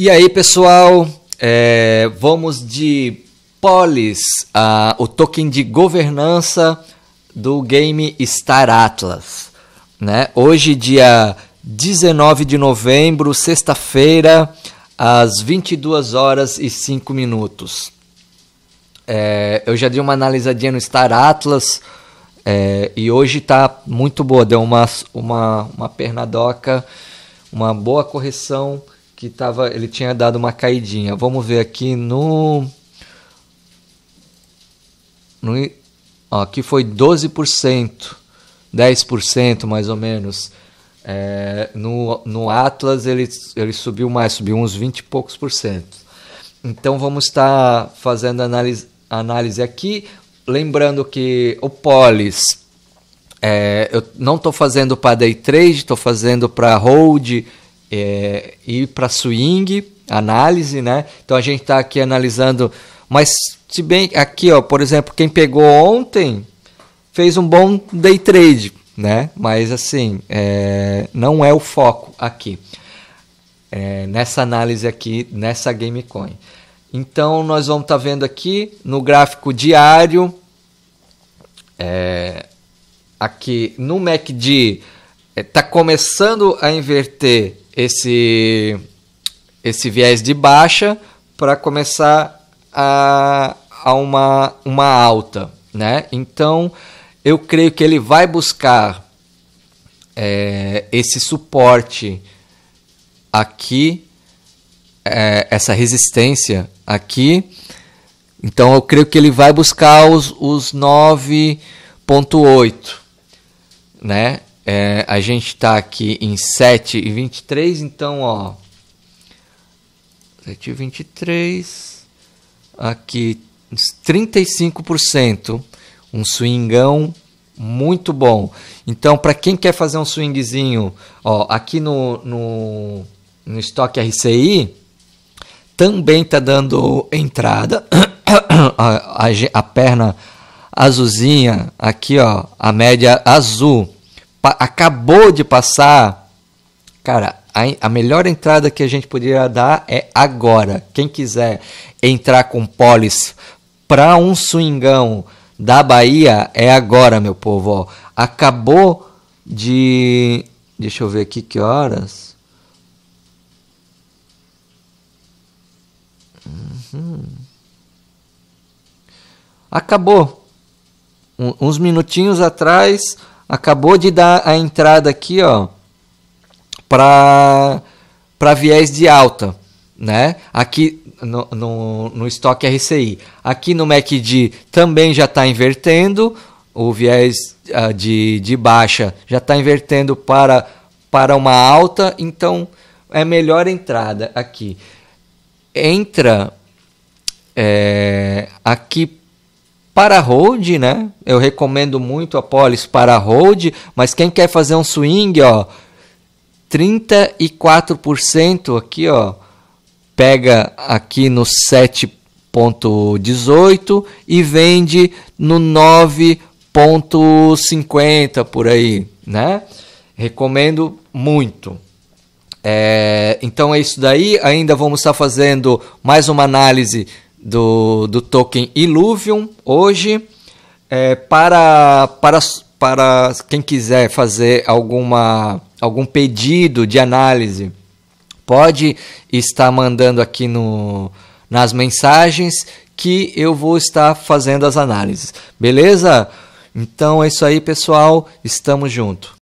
E aí, pessoal, é, vamos de Polis, a, ah, o token de governança do game Star Atlas. Né? Hoje, dia 19 de novembro, sexta-feira, às 22 horas e 5 minutos. É, eu já dei uma analisadinha no Star Atlas é, e hoje está muito boa, deu uma, uma, uma pernadoca, uma boa correção que tava, ele tinha dado uma caidinha. Vamos ver aqui no. no ó, aqui foi 12%, 10% mais ou menos. É, no, no Atlas ele, ele subiu mais, subiu uns 20 e poucos por cento. Então vamos estar fazendo análise, análise aqui. Lembrando que o Polis, é, eu não estou fazendo para day trade, estou fazendo para hold é, ir para swing, análise, né? Então a gente está aqui analisando, mas se bem aqui, ó, por exemplo, quem pegou ontem fez um bom day trade, né? Mas assim, é, não é o foco aqui é, nessa análise aqui nessa GameCoin. Então nós vamos estar tá vendo aqui no gráfico diário, é, aqui no MACD está é, começando a inverter esse, esse viés de baixa para começar a, a uma, uma alta. Né? Então, eu creio que ele vai buscar é, esse suporte aqui, é, essa resistência aqui. Então, eu creio que ele vai buscar os, os 9,8. Né? É, a gente está aqui em 7 e 23, então, ó. 7 e 23. Aqui, 35%. Um swingão muito bom. Então, para quem quer fazer um swingzinho, ó, aqui no, no, no estoque RCI, também tá dando entrada. A, a, a perna azulzinha, aqui ó, a média azul acabou de passar, cara, a, a, melhor entrada que a gente poderia dar é agora. Quem quiser entrar com polis para um swingão da Bahia é agora, meu povo. Ó. Acabou de. Deixa eu ver aqui que horas. Uhum. Acabou. Um, uns minutinhos atrás acabou de dar a entrada aqui, ó, para para viés de alta, né? Aqui no, no, no estoque RCI. Aqui no MACD também já está invertendo, o viés uh, de, de baixa já está invertendo para, para uma alta, então é melhor entrada aqui. Entra é, aqui para hold, né? Eu recomendo muito a Polis para hold, mas quem quer fazer um swing, ó, 34% aqui, ó, pega aqui no 7.18 e vende no 9.50 por aí, né? Recomendo muito. É, então é isso daí. Ainda vamos estar fazendo mais uma análise do, do token Illuvium hoje. É, para, para, para quem quiser fazer alguma, algum pedido de análise, pode estar mandando aqui no, nas mensagens que eu vou estar fazendo as análises. Beleza? Então é isso aí, pessoal. Estamos junto.